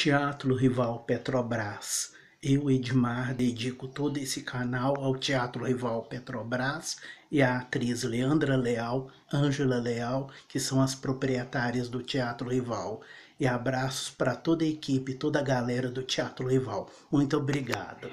Teatro Rival Petrobras. Eu, Edmar, dedico todo esse canal ao Teatro Rival Petrobras e à atriz Leandra Leal, Ângela Leal, que são as proprietárias do Teatro Rival. E abraços para toda a equipe, toda a galera do Teatro Rival. Muito obrigado.